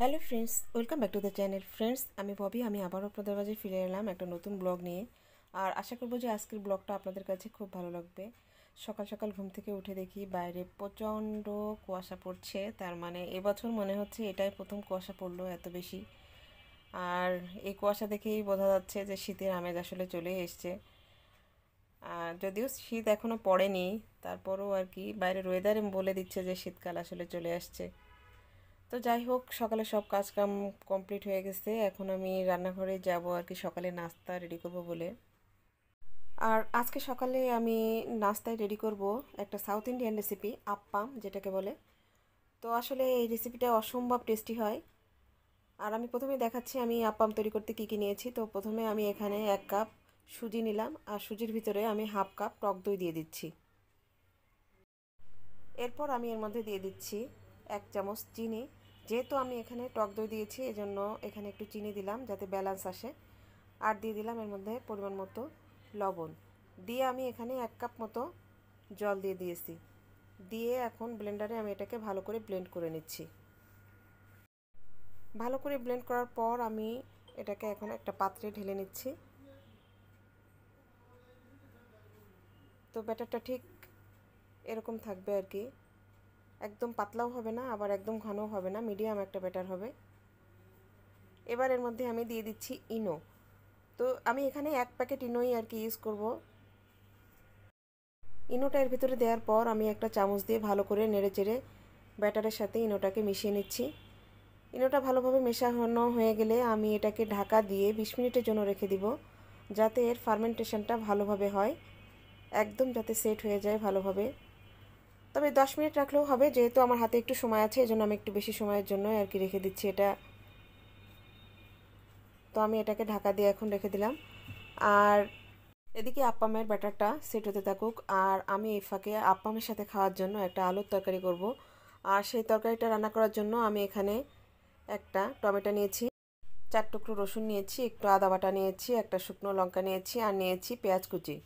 hello friends welcome back to the channel friends আমি ভবি আমি আবারও আপনাদের কাছে ফিরে এলাম একটা নতুন ব্লগ নিয়ে আর আশা করবো যে আজকের ব্লগটা আপনাদের কাছে খুব ভালো লাগবে সকাল সকাল ঘুম থেকে উঠে দেখি বাইরে প্রচণ্ড কুয়াশা পড়ছে তার মানে এবছর মনে হচ্ছে এটাই প্রথম কুয়াশা পড়লো এত বেশি আর এই কুয়াশা দেখেই বোঝা যাচ্ছে যে শীতের আমেজ আসলে চলে এসছে আর যদিও শীত এখনও পড়েনি তারপরও আর কি বাইরের ওয়েদারে বলে দিচ্ছে যে শীতকাল আসলে চলে আসছে তো যাই হোক সকালে সব কাজকাম কমপ্লিট হয়ে গেছে এখন আমি রান্নাঘরে যাব আর কি সকালে নাস্তা রেডি করব বলে আর আজকে সকালে আমি নাস্তায় রেডি করব একটা সাউথ ইন্ডিয়ান রেসিপি আপ্পাম যেটাকে বলে তো আসলে এই রেসিপিটা অসম্ভব টেস্টি হয় আর আমি প্রথমে দেখাচ্ছি আমি আপ্পাম তৈরি করতে কী কী নিয়েছি তো প্রথমে আমি এখানে এক কাপ সুজি নিলাম আর সুজির ভিতরে আমি হাফ কাপ টক দই দিয়ে দিচ্ছি এরপর আমি এর মধ্যে দিয়ে দিচ্ছি এক চামচ চিনি যেহেতু আমি এখানে টক দই দিয়েছি এজন্য এখানে একটু চিনি দিলাম যাতে ব্যালেন্স আসে আর দিয়ে দিলাম এর মধ্যে পরিমাণ মতো লবণ দিয়ে আমি এখানে এক কাপ মতো জল দিয়ে দিয়েছি দিয়ে এখন ব্লেন্ডারে আমি এটাকে ভালো করে ব্লেন্ড করে নিচ্ছি ভালো করে ব্লেন্ড করার পর আমি এটাকে এখন একটা পাত্রে ঢেলে নিচ্ছি তো ব্যাটারটা ঠিক এরকম থাকবে আর কি একদম পাতলাও হবে না আবার একদম ঘনও হবে না মিডিয়াম একটা ব্যাটার হবে এবার এর মধ্যে আমি দিয়ে দিচ্ছি ইনো তো আমি এখানে এক প্যাকেট ইনোই আর কি ইউজ করব ইনোটা এর ভিতরে দেওয়ার পর আমি একটা চামচ দিয়ে ভালো করে নেড়ে চেড়ে ব্যাটারের সাথে ইনোটাকে মিশিয়ে নিচ্ছি ইনোটা ভালোভাবে মেশানো হয়ে গেলে আমি এটাকে ঢাকা দিয়ে বিশ মিনিটের জন্য রেখে দিব যাতে এর ফার্মেন্টেশনটা ভালোভাবে হয় একদম যাতে সেট হয়ে যায় ভালোভাবে তবে দশ মিনিট রাখলেও হবে যেহেতু আমার হাতে একটু সময় আছে এই জন্য আমি একটু বেশি সময়ের জন্য আর কি রেখে দিচ্ছি এটা তো আমি এটাকে ঢাকা দিয়ে এখন রেখে দিলাম আর এদিকে আপ্পামের ব্যাটারটা সেট হতে থাকুক আর আমি এই ফাঁকে আপ্পামের সাথে খাওয়ার জন্য একটা আলুর তরকারি করব আর সেই তরকারিটা রান্না করার জন্য আমি এখানে একটা টমেটো নিয়েছি চার টুকরো রসুন নিয়েছি একটু আদা বাটা নিয়েছি একটা শুকনো লঙ্কা নিয়েছি আর নিয়েছি পেঁয়াজ কুচি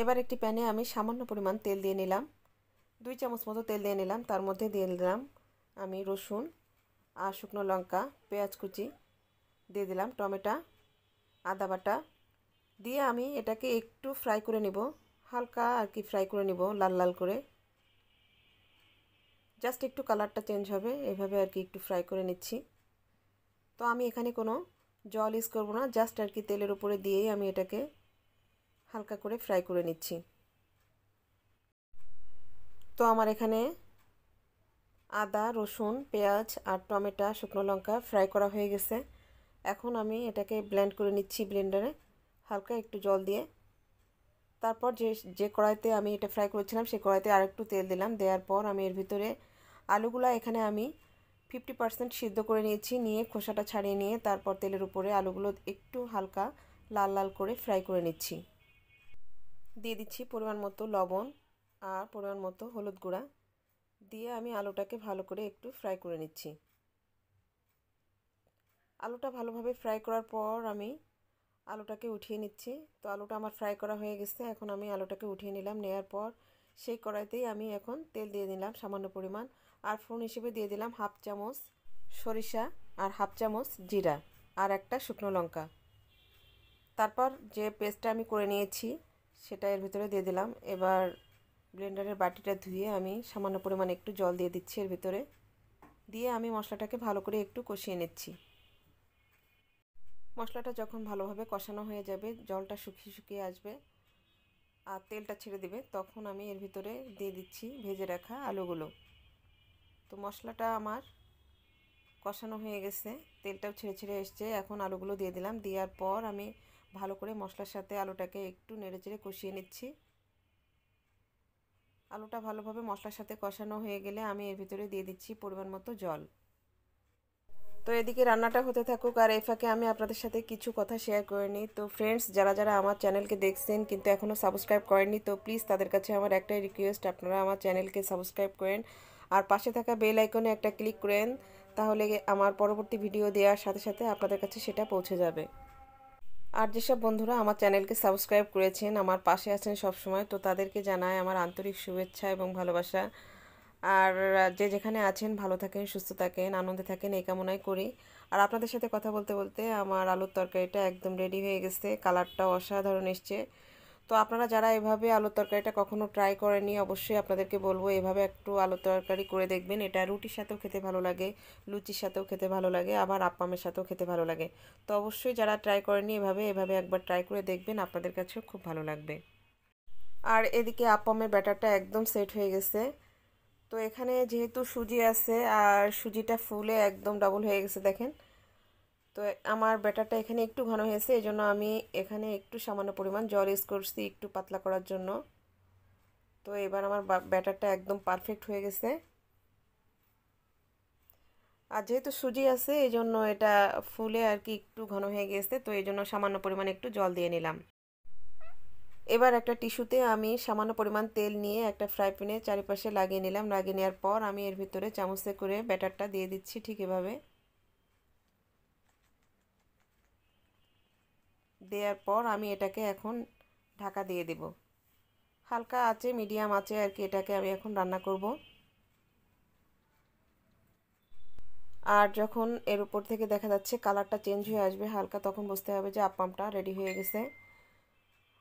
এবার একটি প্যানে আমি সামান্য পরিমাণ তেল দিয়ে নিলাম দুই চামচ মতো তেল দিয়ে নিলাম তার মধ্যে দিয়ে দিলাম আমি রসুন আর শুকনো লঙ্কা পেঁয়াজ কুচি দিয়ে দিলাম টমেটা আদা বাটা দিয়ে আমি এটাকে একটু ফ্রাই করে নিব হালকা আর কি ফ্রাই করে নিব লাল লাল করে জাস্ট একটু কালারটা চেঞ্জ হবে এভাবে আর কি একটু ফ্রাই করে নিচ্ছি তো আমি এখানে কোনো জল ইউজ করবো না জাস্ট আর কি তেলের উপরে দিয়েই আমি এটাকে হালকা করে ফ্রাই করে নিচ্ছি তো আমার এখানে আদা রসুন পেঁয়াজ আর টমেটো শুকনো লঙ্কা ফ্রাই করা হয়ে গেছে এখন আমি এটাকে ব্লেন্ড করে নিচ্ছি ব্লেন্ডারে হালকা একটু জল দিয়ে তারপর যে যে কড়াইতে আমি এটা ফ্রাই করেছিলাম সেই কড়াইতে আরেকটু তেল দিলাম দেওয়ার পর আমি এর ভিতরে আলুগুলা এখানে আমি ফিফটি পার্সেন্ট সিদ্ধ করে নিয়েছি নিয়ে খোসাটা ছাড়িয়ে নিয়ে তারপর তেলের উপরে আলুগুলো একটু হালকা লাল লাল করে ফ্রাই করে নিচ্ছি দিয়ে দিচ্ছি পরিমাণ মতো লবণ আর পরিমাণ মতো হলুদ গুঁড়া দিয়ে আমি আলুটাকে ভালো করে একটু ফ্রাই করে নিচ্ছি আলুটা ভালোভাবে ফ্রাই করার পর আমি আলুটাকে উঠিয়ে নিচ্ছি তো আলুটা আমার ফ্রাই করা হয়ে গেছে এখন আমি আলুটাকে উঠিয়ে নিলাম নেয়ার পর সেই কড়াইতেই আমি এখন তেল দিয়ে দিলাম সামান্য পরিমাণ আর ফোন হিসেবে দিয়ে দিলাম হাফ চামচ সরিষা আর হাফ চামচ জিরা আর একটা শুকনো লঙ্কা তারপর যে পেস্টটা আমি করে নিয়েছি সেটা এর ভিতরে দিয়ে দিলাম এবার ব্লেন্ডারের বাটিটা ধুয়ে আমি সামান্য পরিমাণে একটু জল দিয়ে দিচ্ছি এর ভিতরে দিয়ে আমি মশলাটাকে ভালো করে একটু কষিয়ে নিচ্ছি মশলাটা যখন ভালোভাবে কষানো হয়ে যাবে জলটা শুকিয়ে শুকিয়ে আসবে আর তেলটা ছেড়ে দিবে তখন আমি এর ভিতরে দিয়ে দিচ্ছি ভেজে রাখা আলুগুলো তো মশলাটা আমার কষানো হয়ে গেছে তেলটাও ছেড়ে ছেড়ে এসছে এখন আলুগুলো দিয়ে দিলাম দেওয়ার পর আমি ভালো করে মশলার সাথে আলুটাকে একটু নেড়েচেড়ে কষিয়ে নিচ্ছি আলুটা ভালোভাবে মশলার সাথে কষানো হয়ে গেলে আমি এর ভিতরে দিয়ে দিচ্ছি পরিমাণ মতো জল তো এদিকে রান্নাটা হতে থাকুক আর এই ফাঁকে আমি আপনাদের সাথে কিছু কথা শেয়ার করে নিই তো ফ্রেন্ডস যারা যারা আমার চ্যানেলকে দেখছেন কিন্তু এখনও সাবস্ক্রাইব করেননি তো প্লিজ তাদের কাছে আমার একটাই রিকোয়েস্ট আপনারা আমার চ্যানেলকে সাবস্ক্রাইব করেন আর পাশে থাকা বেল আইকনে একটা ক্লিক করেন তাহলে আমার পরবর্তী ভিডিও দেওয়ার সাথে সাথে আপনাদের কাছে সেটা পৌঁছে যাবে আর যেসব বন্ধুরা আমার চ্যানেলকে সাবস্ক্রাইব করেছেন আমার পাশে আছেন সব সময় তো তাদেরকে জানায় আমার আন্তরিক শুভেচ্ছা এবং ভালোবাসা আর যে যেখানে আছেন ভালো থাকেন সুস্থ থাকেন আনন্দে থাকেন এই কামনাই করি আর আপনাদের সাথে কথা বলতে বলতে আমার আলুর তরকারিটা একদম রেডি হয়ে গেছে কালারটা অসাধারণ এসছে তো আপনারা যারা এভাবে আলুর তরকারিটা কখনো ট্রাই করেনি অবশ্যই আপনাদেরকে বলবো এভাবে একটু আলুর তরকারি করে দেখবেন এটা রুটির সাথেও খেতে ভালো লাগে লুচির সাথেও খেতে ভালো লাগে আবার আপ্পামের সাথেও খেতে ভালো লাগে তো অবশ্যই যারা ট্রাই করেনি এভাবে এভাবে একবার ট্রাই করে দেখবেন আপনাদের কাছেও খুব ভালো লাগবে আর এদিকে আপ্পামের ব্যাটারটা একদম সেট হয়ে গেছে তো এখানে যেহেতু সুজি আছে আর সুজিটা ফুলে একদম ডাবল হয়ে গেছে দেখেন তো আমার ব্যাটারটা এখানে একটু ঘন হয়েছে এই জন্য আমি এখানে একটু সামান্য পরিমাণ জল ইউজ করছি একটু পাতলা করার জন্য তো এবার আমার ব্যাটারটা একদম পারফেক্ট হয়ে গেছে আর যেহেতু সুজি আছে এই জন্য এটা ফুলে আর কি একটু ঘন হয়ে গেছে তো এই জন্য সামান্য পরিমাণ একটু জল দিয়ে নিলাম এবার একটা টিস্যুতে আমি সামান্য পরিমাণ তেল নিয়ে একটা ফ্রাই প্যানে চারিপাশে লাগিয়ে নিলাম লাগিয়ে নেওয়ার পর আমি এর ভিতরে চামচে করে ব্যাটারটা দিয়ে দিচ্ছি ঠিক এভাবে দেওয়ার পর আমি এটাকে এখন ঢাকা দিয়ে দেব হালকা আছে মিডিয়াম আছে আর কি এটাকে আমি এখন রান্না করব আর যখন এর উপর থেকে দেখা যাচ্ছে কালারটা চেঞ্জ হয়ে আসবে হালকা তখন বুঝতে হবে যে আপামটা রেডি হয়ে গেছে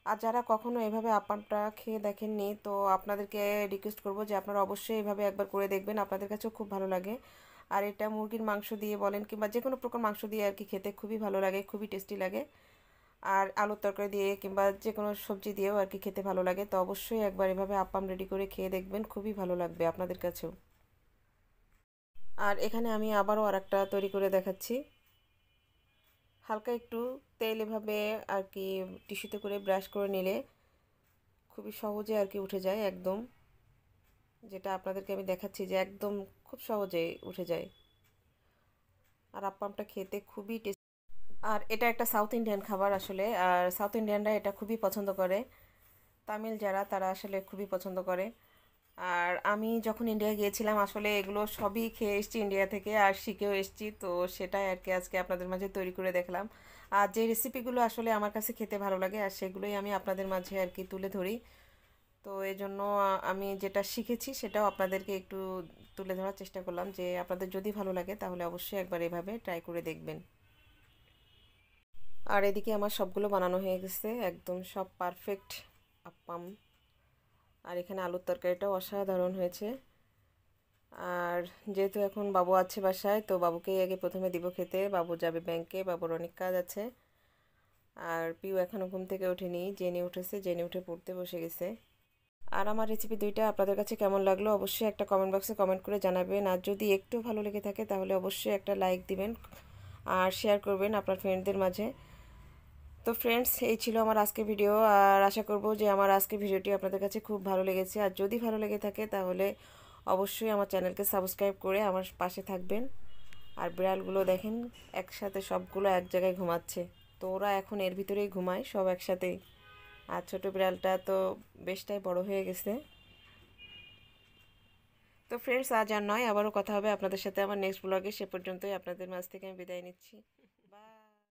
আর যারা কখনো এভাবে আপামটা খেয়ে দেখেননি তো আপনাদেরকে রিকোয়েস্ট করব যে আপনারা অবশ্যই এভাবে একবার করে দেখবেন আপনাদের কাছেও খুব ভালো লাগে আর এটা মুরগির মাংস দিয়ে বলেন কিংবা যে কোনো প্রকার মাংস দিয়ে আর কি খেতে খুবই ভালো লাগে খুবই টেস্টি লাগে আর আলুর তরকারি দিয়ে কিংবা যে কোনো সবজি দিয়েও আর কি খেতে ভালো লাগে তো অবশ্যই একবার এভাবে আপ্পাম রেডি করে খেয়ে দেখবেন খুবই ভালো লাগবে আপনাদের কাছেও আর এখানে আমি আবারও আর একটা তৈরি করে দেখাচ্ছি হালকা একটু তেল এভাবে আর কি টিস্যুতে করে ব্রাশ করে নিলে খুবই সহজে আর কি উঠে যায় একদম যেটা আপনাদেরকে আমি দেখাচ্ছি যে একদম খুব সহজে উঠে যায় আর আপ্পামটা খেতে খুবই টেস্ট আর এটা একটা সাউথ ইন্ডিয়ান খাবার আসলে আর সাউথ ইন্ডিয়ানরা এটা খুবই পছন্দ করে তামিল যারা তারা আসলে খুবই পছন্দ করে আর আমি যখন ইন্ডিয়া গিয়েছিলাম আসলে এগুলো সবই খেয়ে এসছি ইন্ডিয়া থেকে আর শিখেও এসছি তো সেটাই আর কি আজকে আপনাদের মাঝে তৈরি করে দেখলাম আর যে রেসিপিগুলো আসলে আমার কাছে খেতে ভালো লাগে আর সেগুলোই আমি আপনাদের মাঝে আর কি তুলে ধরি তো এই জন্য আমি যেটা শিখেছি সেটাও আপনাদেরকে একটু তুলে ধরার চেষ্টা করলাম যে আপনাদের যদি ভালো লাগে তাহলে অবশ্যই একবার এভাবে ট্রাই করে দেখবেন আর এদিকে আমার সবগুলো বানানো হয়ে গেছে একদম সব পারফেক্ট আপ্পাম আর এখানে আলুর তরকারিটাও অসাধারণ হয়েছে আর যেহেতু এখন বাবু আছে বাসায় তো বাবুকেই আগে প্রথমে দিব খেতে বাবু যাবে ব্যাংকে বাবুর অনেক কাজ আছে আর পিউ এখনও ঘুম থেকে ওঠেনি জেনে উঠেছে জেনে উঠে পড়তে বসে গেছে আর আমার রেসিপি দুইটা আপনাদের কাছে কেমন লাগলো অবশ্যই একটা কমেন্ট বক্সে কমেন্ট করে জানাবেন আর যদি একটু ভালো লেগে থাকে তাহলে অবশ্যই একটা লাইক দিবেন আর শেয়ার করবেন আপনার ফ্রেন্ডদের মাঝে তো ফ্রেন্ডস এই ছিল আমার আজকে ভিডিও আর আশা করব যে আমার আজকে ভিডিওটি আপনাদের কাছে খুব ভালো লেগেছে আর যদি ভালো লেগে থাকে তাহলে অবশ্যই আমার চ্যানেলকে সাবস্ক্রাইব করে আমার পাশে থাকবেন আর বিড়ালগুলো দেখেন একসাথে সবগুলো এক জায়গায় ঘুমাচ্ছে তো ওরা এখন এর ভিতরেই ঘুমায় সব একসাথেই আর ছোটো বিড়ালটা তো বেশটাই বড় হয়ে গেছে তো ফ্রেন্ডস আজ আর নয় আবারও কথা হবে আপনাদের সাথে আমার নেক্সট ব্লগে সে পর্যন্তই আপনাদের মাঝ থেকে আমি বিদায় নিচ্ছি